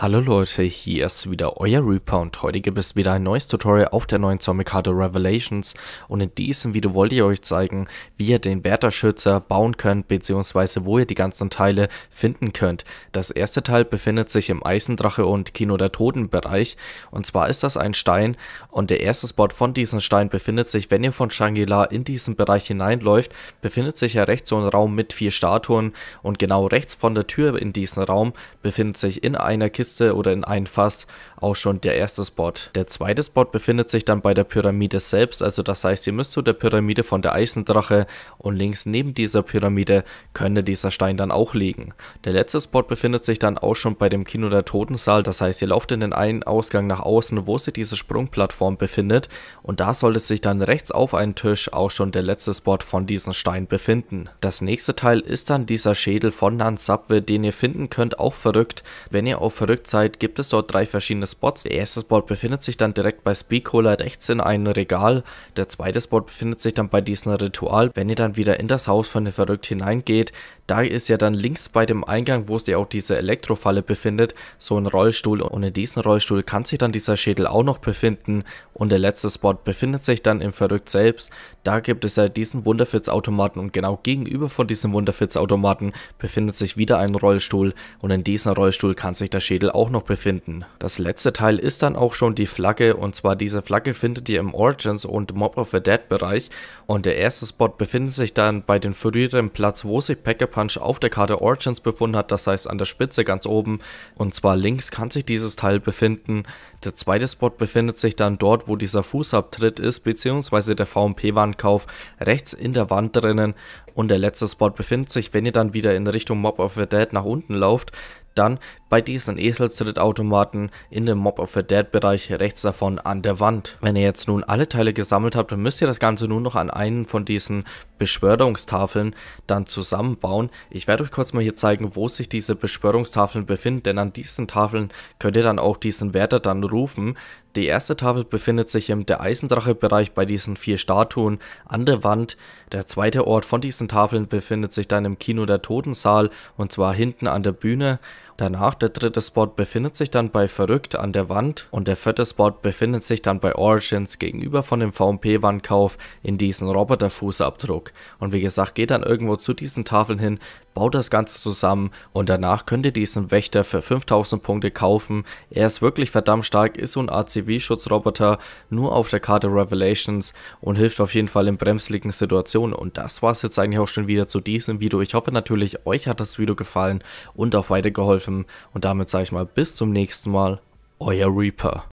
Hallo Leute, hier ist wieder euer Reaper und heute gibt es wieder ein neues Tutorial auf der neuen zombie Zombicado Revelations und in diesem Video wollte ich euch zeigen, wie ihr den Wärterschützer bauen könnt bzw. wo ihr die ganzen Teile finden könnt. Das erste Teil befindet sich im Eisendrache und Kino der Toten Bereich und zwar ist das ein Stein und der erste Spot von diesem Stein befindet sich, wenn ihr von Shangela in diesen Bereich hineinläuft, befindet sich ja rechts so ein Raum mit vier Statuen und genau rechts von der Tür in diesen Raum befindet sich in einer Kiste Kiste oder in ein Fass auch schon der erste Spot. Der zweite Spot befindet sich dann bei der Pyramide selbst, also das heißt, ihr müsst zu der Pyramide von der Eisendrache und links neben dieser Pyramide könnte dieser Stein dann auch liegen. Der letzte Spot befindet sich dann auch schon bei dem Kino der Totensaal, das heißt, ihr lauft in den einen Ausgang nach außen, wo sich diese Sprungplattform befindet und da sollte sich dann rechts auf einen Tisch auch schon der letzte Spot von diesem Stein befinden. Das nächste Teil ist dann dieser Schädel von Nan Subwe, den ihr finden könnt, auch verrückt. Wenn ihr auf verrückt Rückzeit gibt es dort drei verschiedene Spots. Der erste Spot befindet sich dann direkt bei Speakola rechts in einem Regal. Der zweite Spot befindet sich dann bei diesem Ritual. Wenn ihr dann wieder in das Haus von der Verrückt hineingeht, da ist ja dann links bei dem Eingang, wo sich auch diese Elektrofalle befindet, so ein Rollstuhl und in diesem Rollstuhl kann sich dann dieser Schädel auch noch befinden und der letzte Spot befindet sich dann im Verrückt selbst. Da gibt es ja diesen Wunderfitz-Automaten und genau gegenüber von diesem Wunderfitz-Automaten befindet sich wieder ein Rollstuhl und in diesem Rollstuhl kann sich der Schädel Teil auch noch befinden. Das letzte Teil ist dann auch schon die Flagge und zwar diese Flagge findet ihr im Origins und Mob of the Dead Bereich und der erste Spot befindet sich dann bei den früheren Platz, wo sich Pack-a-Punch auf der Karte Origins befunden hat, das heißt an der Spitze ganz oben und zwar links kann sich dieses Teil befinden. Der zweite Spot befindet sich dann dort, wo dieser Fußabtritt ist, bzw. der VMP-Wandkauf rechts in der Wand drinnen und der letzte Spot befindet sich, wenn ihr dann wieder in Richtung Mob of the Dead nach unten lauft, dann bei diesen Eselstrittautomaten in dem Mob of the Dead Bereich rechts davon an der Wand. Wenn ihr jetzt nun alle Teile gesammelt habt, dann müsst ihr das Ganze nur noch an einen von diesen Beschwörungstafeln dann zusammenbauen. Ich werde euch kurz mal hier zeigen, wo sich diese Beschwörungstafeln befinden, denn an diesen Tafeln könnt ihr dann auch diesen Wärter dann rufen. Die erste Tafel befindet sich im der Eisendrache-Bereich bei diesen vier Statuen an der Wand. Der zweite Ort von diesen Tafeln befindet sich dann im Kino der Totensaal und zwar hinten an der Bühne. Danach der dritte Spot befindet sich dann bei Verrückt an der Wand und der vierte Spot befindet sich dann bei Origins gegenüber von dem VMP-Wandkauf in diesen Roboterfußabdruck. Und wie gesagt, geht dann irgendwo zu diesen Tafeln hin, baut das Ganze zusammen und danach könnt ihr diesen Wächter für 5000 Punkte kaufen. Er ist wirklich verdammt stark, ist so ein ACW-Schutzroboter, nur auf der Karte Revelations und hilft auf jeden Fall in bremsligen Situationen. Und das war es jetzt eigentlich auch schon wieder zu diesem Video. Ich hoffe natürlich, euch hat das Video gefallen und auch weitergeholfen. Und damit sage ich mal bis zum nächsten Mal, euer Reaper.